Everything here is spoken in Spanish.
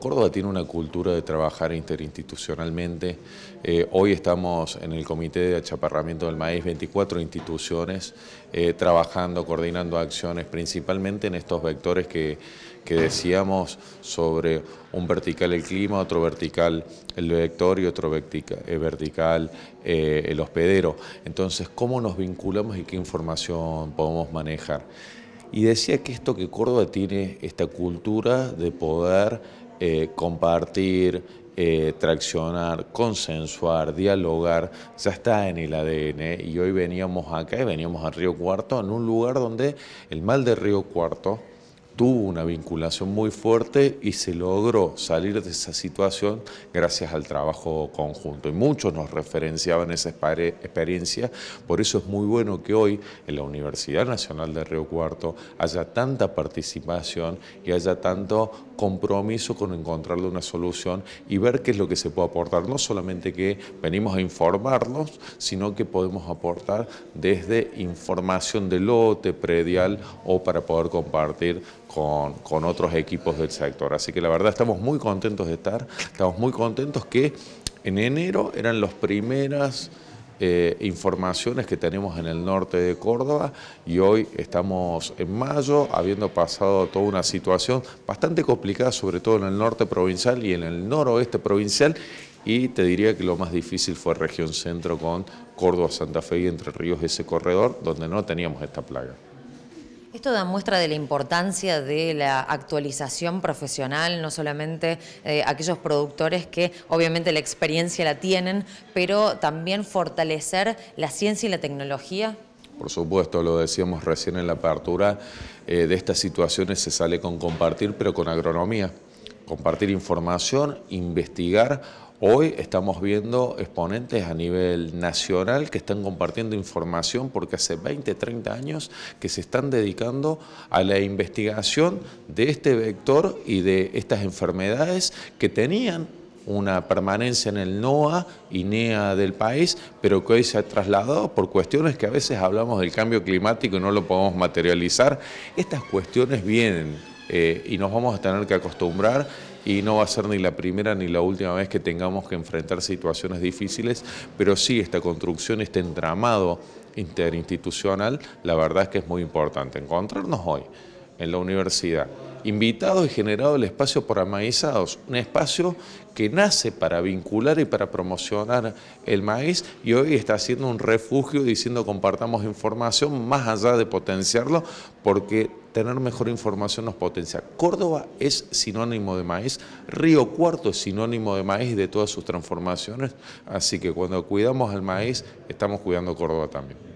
Córdoba tiene una cultura de trabajar interinstitucionalmente. Eh, hoy estamos en el Comité de Achaparramiento del Maíz, 24 instituciones eh, trabajando, coordinando acciones, principalmente en estos vectores que, que decíamos sobre un vertical el clima, otro vertical el vector y otro eh, vertical el hospedero. Entonces, ¿cómo nos vinculamos y qué información podemos manejar? Y decía que esto que Córdoba tiene, esta cultura de poder eh, compartir, eh, traccionar, consensuar, dialogar, ya está en el ADN y hoy veníamos acá y veníamos a Río Cuarto, en un lugar donde el mal de Río Cuarto tuvo una vinculación muy fuerte y se logró salir de esa situación gracias al trabajo conjunto. Y muchos nos referenciaban esa experiencia, por eso es muy bueno que hoy en la Universidad Nacional de Río Cuarto haya tanta participación y haya tanto compromiso con encontrarle una solución y ver qué es lo que se puede aportar. No solamente que venimos a informarnos, sino que podemos aportar desde información de lote, predial o para poder compartir con, otros equipos del sector. Así que la verdad estamos muy contentos de estar, estamos muy contentos que en enero eran las primeras eh, informaciones que tenemos en el norte de Córdoba y hoy estamos en mayo, habiendo pasado toda una situación bastante complicada, sobre todo en el norte provincial y en el noroeste provincial, y te diría que lo más difícil fue región centro con Córdoba, Santa Fe y Entre Ríos, ese corredor donde no teníamos esta plaga. Esto da muestra de la importancia de la actualización profesional, no solamente eh, aquellos productores que obviamente la experiencia la tienen, pero también fortalecer la ciencia y la tecnología. Por supuesto, lo decíamos recién en la apertura, eh, de estas situaciones se sale con compartir, pero con agronomía compartir información, investigar. Hoy estamos viendo exponentes a nivel nacional que están compartiendo información porque hace 20, 30 años que se están dedicando a la investigación de este vector y de estas enfermedades que tenían una permanencia en el NOA y NEA del país, pero que hoy se ha trasladado por cuestiones que a veces hablamos del cambio climático y no lo podemos materializar. Estas cuestiones vienen eh, y nos vamos a tener que acostumbrar y no va a ser ni la primera ni la última vez que tengamos que enfrentar situaciones difíciles, pero sí esta construcción, este entramado interinstitucional, la verdad es que es muy importante. Encontrarnos hoy en la universidad, invitado y generado el espacio por Amaizados, un espacio que nace para vincular y para promocionar el maíz y hoy está siendo un refugio diciendo compartamos información más allá de potenciarlo porque tener mejor información nos potencia. Córdoba es sinónimo de maíz, Río Cuarto es sinónimo de maíz y de todas sus transformaciones, así que cuando cuidamos el maíz, estamos cuidando Córdoba también.